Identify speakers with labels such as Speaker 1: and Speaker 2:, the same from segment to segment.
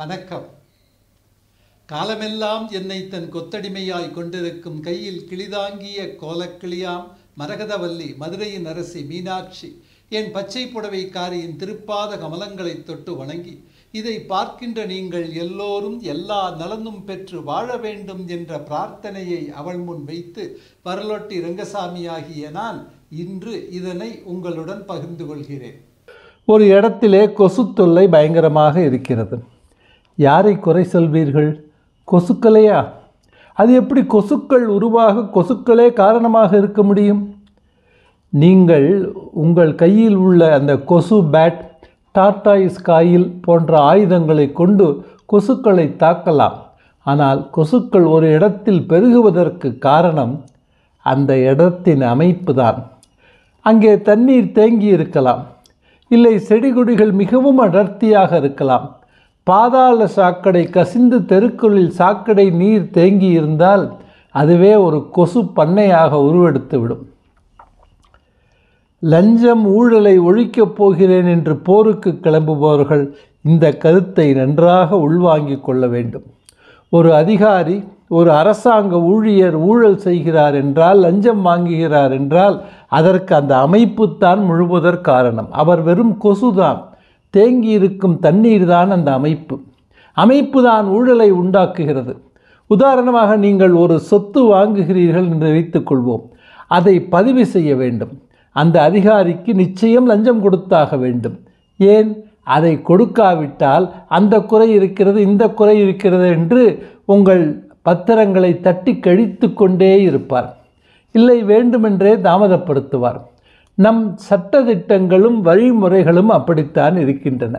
Speaker 1: வணக்கம் காலமெல்லாம் என்னை தன் கொத்தடிமையாய் கொண்டிருக்கும் கையில் கிளிதாங்கிய கோலக்கிளியாம் மரகதவல்லி மதுரையின் அரசி மீனாட்சி என் பச்சை புடவைக்காரியின் திருப்பாத கமலங்களை தொட்டு வணங்கி இதை பார்க்கின்ற நீங்கள் எல்லோரும் எல்லா நலனும் பெற்று வாழ வேண்டும் என்ற பிரார்த்தனையை அவள் முன் வைத்து பரலொட்டி ரங்கசாமியாகிய நான் இன்று இதனை உங்களுடன் பகிர்ந்து கொள்கிறேன் ஒரு இடத்திலே கொசு தொல்லை பயங்கரமாக இருக்கிறது யாரை குறை சொல்வீர்கள் கொசுக்களையா அது எப்படி கொசுக்கள் உருவாக கொசுக்களே காரணமாக இருக்க முடியும் நீங்கள் உங்கள் கையில் உள்ள அந்த கொசு பேட் டாட்டாயிஸ் காயில் போன்ற ஆயுதங்களை கொண்டு கொசுக்களை தாக்கலாம் ஆனால் கொசுக்கள் ஒரு இடத்தில் பெருகுவதற்கு காரணம் அந்த இடத்தின் அமைப்பு தான் அங்கே தண்ணீர் தேங்கி இருக்கலாம் இல்லை செடி கொடிகள் மிகவும் அடர்த்தியாக இருக்கலாம் பாதாள சாக்கடை கசிந்து தெருக்களில் சாக்கடை நீர் தேங்கி இருந்தால் அதுவே ஒரு கொசு பண்ணையாக உருவெடுத்துவிடும் லஞ்சம் ஊழலை ஒழிக்கப் போகிறேன் என்று போருக்கு கிளம்புபவர்கள் இந்த கருத்தை நன்றாக உள்வாங்கிக் கொள்ள வேண்டும் ஒரு அதிகாரி ஒரு அரசாங்க ஊழியர் ஊழல் செய்கிறார் என்றால் லஞ்சம் வாங்குகிறார் என்றால் அதற்கு அந்த அமைப்புத்தான் முழுவதற் காரணம் அவர் வெறும் கொசுதான் தேங்கி இருக்கும் தண்ணீர் தான் அந்த அமைப்பு அமைப்பு தான் ஊழலை உண்டாக்குகிறது உதாரணமாக நீங்கள் ஒரு சொத்து வாங்குகிறீர்கள் என்று வைத்துக்கொள்வோம் அதை பதிவு செய்ய வேண்டும் அந்த அதிகாரிக்கு நிச்சயம் லஞ்சம் கொடுத்தாக வேண்டும் ஏன் அதை கொடுக்காவிட்டால் அந்த குறை இருக்கிறது இந்த குறை இருக்கிறது என்று உங்கள் பத்திரங்களை தட்டி கழித்து கொண்டே இருப்பார் இல்லை வேண்டுமென்றே தாமதப்படுத்துவார் நம் சட்டத்திட்டங்களும் வழிமுறைகளும் அப்படித்தான் இருக்கின்றன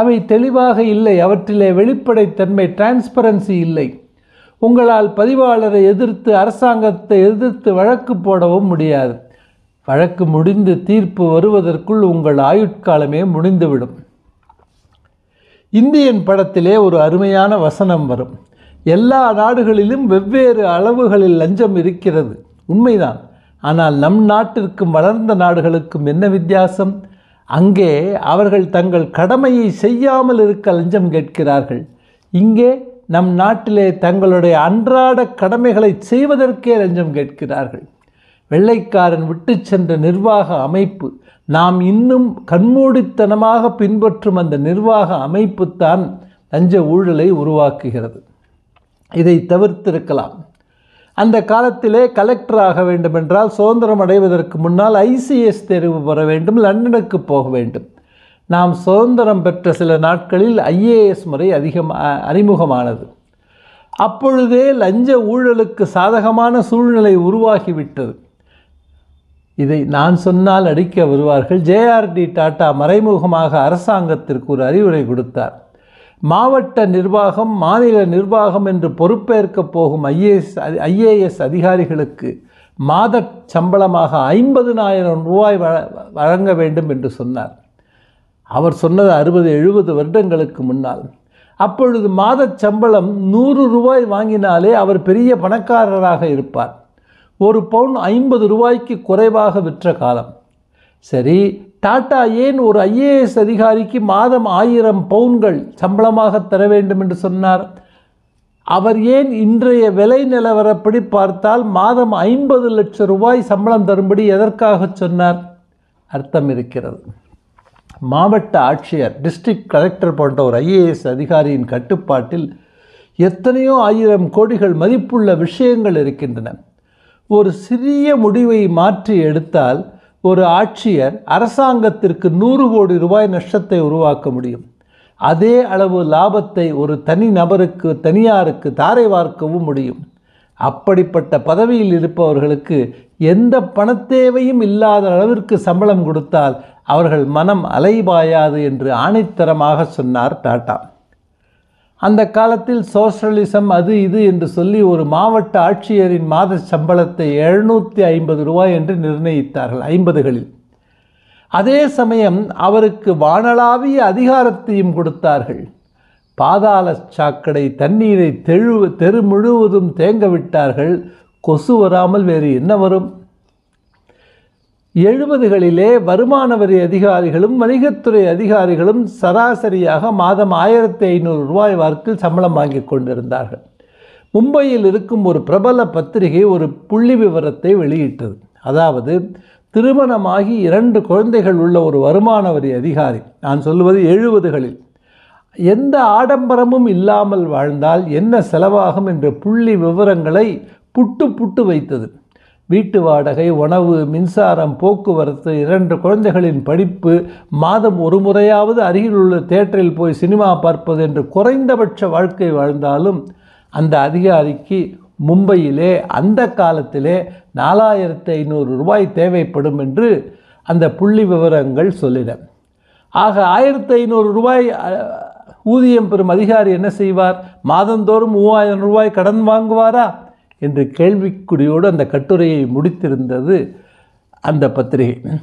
Speaker 1: அவை தெளிவாக இல்லை அவற்றிலே வெளிப்படைத்தன்மை டிரான்ஸ்பரன்சி இல்லை உங்களால் பதிவாளரை எதிர்த்து அரசாங்கத்தை எதிர்த்து வழக்கு போடவும் முடியாது வழக்கு முடிந்து தீர்ப்பு வருவதற்குள் உங்கள் ஆயுட்காலமே முடிந்துவிடும் இந்தியன் படத்திலே ஒரு அருமையான வசனம் வரும் எல்லா நாடுகளிலும் வெவ்வேறு அளவுகளில் லஞ்சம் இருக்கிறது உண்மைதான் ஆனால் நம் நாட்டிற்கும் வளர்ந்த நாடுகளுக்கும் என்ன வித்தியாசம் அங்கே அவர்கள் தங்கள் கடமையை செய்யாமல் இருக்க லஞ்சம் கேட்கிறார்கள் இங்கே நம் நாட்டிலே தங்களுடைய அன்றாட கடமைகளை செய்வதற்கே லஞ்சம் கேட்கிறார்கள் வெள்ளைக்காரன் விட்டு சென்ற நிர்வாக அமைப்பு நாம் இன்னும் கண்மூடித்தனமாக பின்பற்றும் அந்த நிர்வாக அமைப்பு தான் லஞ்ச ஊழலை உருவாக்குகிறது இதை தவிர்த்திருக்கலாம் அந்த காலத்திலே கலெக்டர் ஆக வேண்டுமென்றால் சுதந்திரம் அடைவதற்கு முன்னால் ஐசிஎஸ் தேர்வு பெற வேண்டும் லண்டனுக்கு போக வேண்டும் நாம் சுதந்திரம் பெற்ற சில நாட்களில் ஐஏஎஸ் முறை அதிகம் அறிமுகமானது அப்பொழுதே லஞ்ச ஊழலுக்கு சாதகமான சூழ்நிலை உருவாகிவிட்டது இதை நான் சொன்னால் அடிக்க வருவார்கள் ஜேஆர்டி டாட்டா மறைமுகமாக அரசாங்கத்திற்கு ஒரு அறிவுரை கொடுத்தார் மாவட்ட நிர்வாகம் மாநில நிர்வாகம் என்று பொறுப்பேற்க போகும் ஐஏஎஸ் ஐஏஎஸ் அதிகாரிகளுக்கு மாத சம்பளமாக ஐம்பது நாயிரம் ரூபாய் வழங்க வேண்டும் என்று சொன்னார் அவர் சொன்னது அறுபது எழுபது வருடங்களுக்கு முன்னால் அப்பொழுது மாத சம்பளம் நூறு ரூபாய் வாங்கினாலே அவர் பெரிய பணக்காரராக இருப்பார் ஒரு பவுன் ஐம்பது ரூபாய்க்கு குறைவாக விற்ற காலம் சரி டாட்டா ஏன் ஒரு ஐஏஎஸ் அதிகாரிக்கு மாதம் ஆயிரம் பவுன்கள் சம்பளமாக தர வேண்டும் என்று சொன்னார் அவர் ஏன் இன்றைய விலை நிலவரப்படி பார்த்தால் மாதம் ஐம்பது லட்சம் ரூபாய் சம்பளம் தரும்படி எதற்காக சொன்னார் அர்த்தம் இருக்கிறது மாவட்ட ஆட்சியர் டிஸ்ட்ரிக்ட் கலெக்டர் போன்ற ஒரு ஐஏஎஸ் அதிகாரியின் கட்டுப்பாட்டில் எத்தனையோ ஆயிரம் கோடிகள் மதிப்புள்ள விஷயங்கள் இருக்கின்றன ஒரு சிறிய முடிவை மாற்றி எடுத்தால் ஒரு ஆட்சியர் அரசாங்கத்திற்கு நூறு கோடி ரூபாய் நஷ்டத்தை உருவாக்க முடியும் அதே அளவு லாபத்தை ஒரு தனி நபருக்கு தனியாருக்கு தாரை வார்க்கவும் முடியும் அப்படிப்பட்ட பதவியில் இருப்பவர்களுக்கு எந்த பணத்தேவையும் இல்லாத அளவிற்கு சம்பளம் கொடுத்தால் அவர்கள் மனம் அலைபாயாது என்று ஆணைத்தரமாக சொன்னார் டாட்டா அந்த காலத்தில் சோஷலிசம் அது இது என்று சொல்லி ஒரு மாவட்ட ஆட்சியரின் மாத சம்பளத்தை எழுநூற்றி ஐம்பது ரூபாய் என்று நிர்ணயித்தார்கள் ஐம்பதுகளில் அதே சமயம் அவருக்கு வானளாவிய அதிகாரத்தையும் கொடுத்தார்கள் பாதாள சாக்கடை தண்ணீரை தெழு தெரு முழுவதும் தேங்க விட்டார்கள் கொசு வராமல் வேறு என்ன வரும் எழுபதுகளிலே வருமான வரி அதிகாரிகளும் வணிகத்துறை அதிகாரிகளும் சராசரியாக மாதம் ஆயிரத்தி ஐநூறு ரூபாய் வாக்கில் சம்பளம் வாங்கி கொண்டிருந்தார்கள் மும்பையில் இருக்கும் ஒரு பிரபல பத்திரிகை ஒரு புள்ளி விவரத்தை வெளியிட்டது அதாவது திருமணமாகி இரண்டு குழந்தைகள் உள்ள ஒரு வருமான வரி அதிகாரி நான் சொல்வது எழுபதுகளில் எந்த ஆடம்பரமும் இல்லாமல் வாழ்ந்தால் என்ன செலவாகும் என்ற புள்ளி விவரங்களை புட்டு புட்டு வைத்தது வீட்டு வாடகை உணவு மின்சாரம் போக்குவரத்து இரண்டு குழந்தைகளின் படிப்பு மாதம் ஒரு முறையாவது அருகில் உள்ள தேட்டரில் போய் சினிமா பார்ப்பது என்று குறைந்தபட்ச வாழ்க்கை வாழ்ந்தாலும் அந்த அதிகாரிக்கு மும்பையிலே அந்த காலத்திலே நாலாயிரத்து ஐநூறு ரூபாய் தேவைப்படும் என்று அந்த புள்ளி விவரங்கள் சொல்லின ஆக ஆயிரத்து ஐநூறு ரூபாய் ஊதியம் பெறும் அதிகாரி என்ன செய்வார் மாதந்தோறும் மூவாயிரம் ரூபாய் கடன் வாங்குவாரா என்று கேள்விக்குறியோடு அந்த கட்டுரையை முடித்திருந்தது அந்த பத்திரிகை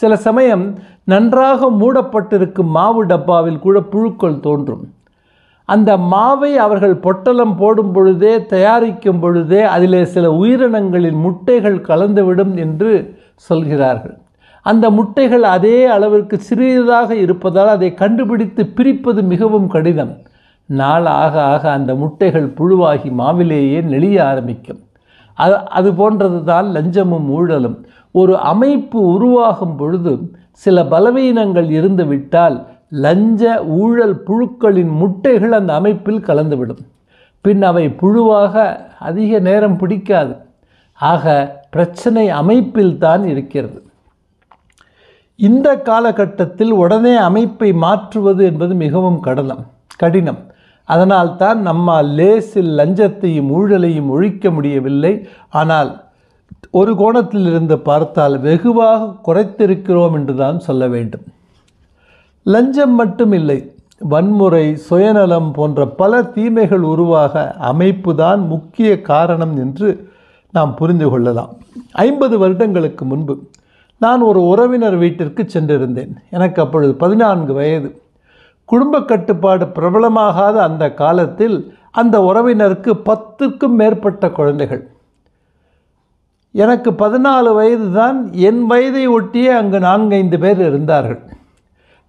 Speaker 1: சில சமயம் நன்றாக மூடப்பட்டிருக்கும் மாவு டப்பாவில் கூட புழுக்கள் தோன்றும் அந்த மாவை அவர்கள் பொட்டலம் போடும் பொழுதே தயாரிக்கும் பொழுதே அதிலே சில உயிரினங்களின் முட்டைகள் கலந்துவிடும் என்று சொல்கிறார்கள் அந்த முட்டைகள் அதே அளவிற்கு சிறியதாக இருப்பதால் அதை கண்டுபிடித்து பிரிப்பது மிகவும் கடினம் நாள் ஆக ஆக அந்த முட்டைகள் புழுவாகி மாவிலேயே நெளிய ஆரம்பிக்கும் அது அது போன்றது தான் லஞ்சமும் ஊழலும் ஒரு அமைப்பு உருவாகும் பொழுது சில பலவீனங்கள் இருந்துவிட்டால் லஞ்ச ஊழல் புழுக்களின் முட்டைகள் அந்த அமைப்பில் கலந்துவிடும் பின் அவை புழுவாக அதிக நேரம் பிடிக்காது ஆக பிரச்சனை அமைப்பில் தான் இருக்கிறது இந்த காலகட்டத்தில் உடனே அமைப்பை மாற்றுவது என்பது மிகவும் கடனம் கடினம் அதனால்தான் நம்மால் லேசில் லஞ்சத்தையும் ஊழலையும் ஒழிக்க முடியவில்லை ஆனால் ஒரு கோணத்தில் இருந்து பார்த்தால் வெகுவாக குறைத்திருக்கிறோம் என்று தான் சொல்ல வேண்டும் லஞ்சம் மட்டும் இல்லை வன்முறை சுயநலம் போன்ற பல தீமைகள் உருவாக அமைப்பு தான் முக்கிய காரணம் என்று நாம் புரிந்து கொள்ளலாம் ஐம்பது வருடங்களுக்கு முன்பு நான் ஒரு உறவினர் வீட்டிற்கு சென்றிருந்தேன் எனக்கு அப்பொழுது பதினான்கு வயது குடும்ப கட்டுப்பாடு பிரபலமாகாத அந்த காலத்தில் அந்த உறவினருக்கு பத்துக்கும் மேற்பட்ட குழந்தைகள் எனக்கு பதினாலு வயது தான் என் வயதை ஒட்டியே அங்கு நான்கைந்து பேர் இருந்தார்கள்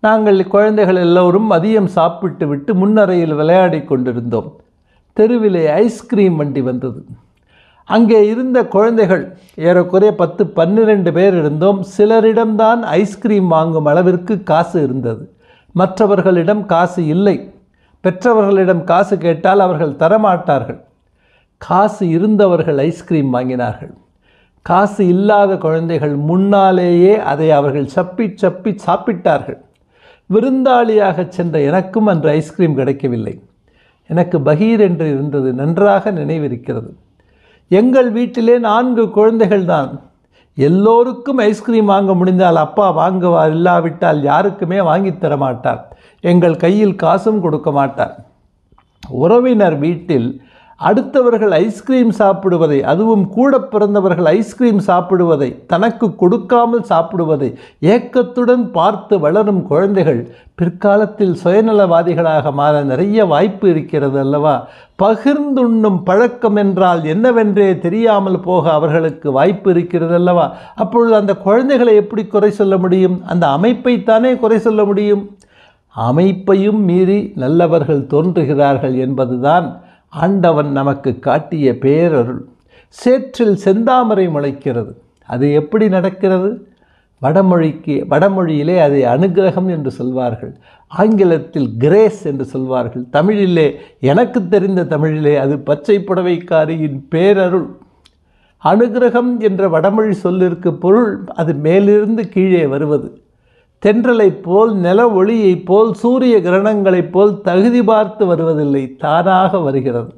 Speaker 1: நாங்கள் குழந்தைகள் எல்லோரும் மதியம் சாப்பிட்டு விட்டு முன்னறையில் விளையாடி கொண்டிருந்தோம் தெருவிலே ஐஸ்கிரீம் வண்டி வந்தது அங்கே இருந்த குழந்தைகள் ஏறக்குறைய பத்து பன்னிரெண்டு பேர் இருந்தோம் சிலரிடம்தான் ஐஸ்கிரீம் வாங்கும் அளவிற்கு காசு இருந்தது மற்றவர்களிடம் காசு இல்லை பெற்றவர்களிடம் காசு கேட்டால் அவர்கள் தரமாட்டார்கள் காசு இருந்தவர்கள் ஐஸ்கிரீம் வாங்கினார்கள் காசு இல்லாத குழந்தைகள் முன்னாலேயே அதை அவர்கள் சப்பி சப்பி சாப்பிட்டார்கள் விருந்தாளியாக சென்ற எனக்கும் அன்று ஐஸ்கிரீம் கிடைக்கவில்லை எனக்கு பகீர் என்று இருந்தது நன்றாக நினைவிருக்கிறது எங்கள் வீட்டிலே நான்கு குழந்தைகள் தான் எல்லோருக்கும் ஐஸ்கிரீம் வாங்க முடிந்தால் அப்பா வாங்குவார் இல்லாவிட்டால் யாருக்குமே வாங்கித்தர மாட்டார் எங்கள் கையில் காசும் கொடுக்க மாட்டார் உறவினர் வீட்டில் அடுத்தவர்கள் ஐஸ்கிரீம் சாப்பிடுவதை அதுவும் கூட பிறந்தவர்கள் ஐஸ்கிரீம் சாப்பிடுவதை தனக்கு கொடுக்காமல் சாப்பிடுவதை ஏக்கத்துடன் பார்த்து வளரும் குழந்தைகள் பிற்காலத்தில் சுயநலவாதிகளாக மாற நிறைய வாய்ப்பு இருக்கிறது அல்லவா பகிர்ந்துண்ணும் பழக்கம் என்றால் என்னவென்றே தெரியாமல் போக அவர்களுக்கு வாய்ப்பு இருக்கிறது அல்லவா அப்பொழுது அந்த குழந்தைகளை எப்படி குறை சொல்ல முடியும் அந்த அமைப்பைத்தானே குறை சொல்ல முடியும் அமைப்பையும் மீறி நல்லவர்கள் தோன்றுகிறார்கள் என்பதுதான் ஆண்டவன் நமக்கு காட்டிய பேரருள் சேற்றில் செந்தாமரை முளைக்கிறது அது எப்படி நடக்கிறது வடமொழிக்கு வடமொழியிலே அதை அனுகிரகம் என்று சொல்வார்கள் ஆங்கிலத்தில் கிரேஸ் என்று சொல்வார்கள் தமிழிலே எனக்கு தெரிந்த தமிழிலே அது பச்சை புடவைக்காரியின் பேரருள் அனுகிரகம் என்ற வடமொழி சொல்லிற்கு பொருள் அது மேலிருந்து கீழே வருவது தென்றலைப் போல் நில ஒளியைப் போல் சூரிய கிரணங்களைப் போல் தகுதி பார்த்து வருவதில்லை தானாக வருகிறது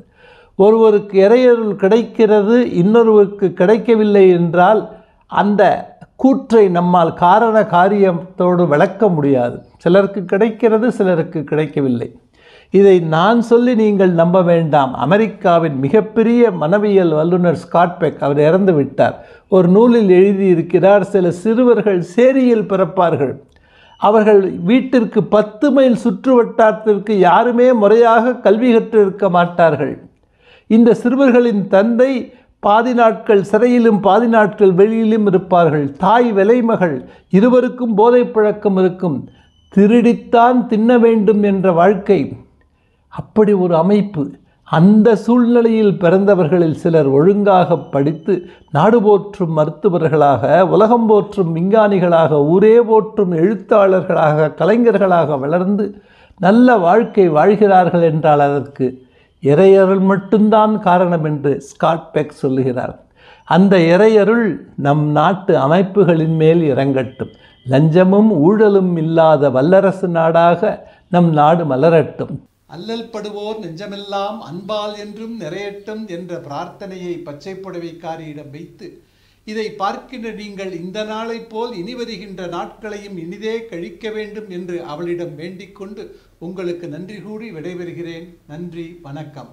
Speaker 1: ஒருவருக்கு இறையருள் கிடைக்கிறது இன்னொருவருக்கு கிடைக்கவில்லை என்றால் அந்த கூற்றை நம்மால் காரண காரியத்தோடு விளக்க முடியாது சிலருக்கு கிடைக்கிறது சிலருக்கு கிடைக்கவில்லை இதை நான் சொல்லி நீங்கள் நம்ப வேண்டாம் அமெரிக்காவின் மிகப்பெரிய மனவியல் வல்லுநர் ஸ்காட்பெக் அவர் இறந்து விட்டார் ஒரு நூலில் எழுதியிருக்கிறார் சில சிறுவர்கள் சேரியில் பிறப்பார்கள் அவர்கள் வீட்டிற்கு பத்து மைல் சுற்று வட்டாரத்திற்கு யாருமே முறையாக கல்வி கற்றிருக்க மாட்டார்கள் இந்த சிறுவர்களின் தந்தை பாதி நாட்கள் சிறையிலும் பாதி நாட்கள் வெளியிலும் இருப்பார்கள் தாய் விலைமகள் இருவருக்கும் போதை பழக்கம் இருக்கும் திருடித்தான் தின்ன வேண்டும் என்ற வாழ்க்கை அப்படி ஒரு அமைப்பு அந்த சூழ்நிலையில் பிறந்தவர்களில் சிலர் ஒழுங்காக படித்து நாடு போற்றும் மருத்துவர்களாக உலகம் போற்றும் விஞ்ஞானிகளாக ஊரே போற்றும் எழுத்தாளர்களாக கலைஞர்களாக வளர்ந்து நல்ல வாழ்க்கை வாழ்கிறார்கள் என்றால் அதற்கு இறையருள் மட்டும்தான் காரணம் என்று ஸ்காட் பெக் சொல்லுகிறார் அந்த இறையருள் நம் நாட்டு அமைப்புகளின் மேல் இறங்கட்டும் லஞ்சமும் ஊழலும் இல்லாத வல்லரசு நாடாக நம் நாடு மலரட்டும் அல்லல் படுவோர் நெஞ்சமெல்லாம் அன்பால் என்றும் நிறையட்டும் என்ற பிரார்த்தனையை பச்சை புடவைக்காரியிடம் வைத்து இதை பார்க்கின்ற நீங்கள் இந்த நாளைப் போல் இனி வருகின்ற நாட்களையும் இனிதே கழிக்க வேண்டும் என்று அவளிடம் வேண்டிக் கொண்டு உங்களுக்கு நன்றி கூறி விடைபெறுகிறேன் நன்றி வணக்கம்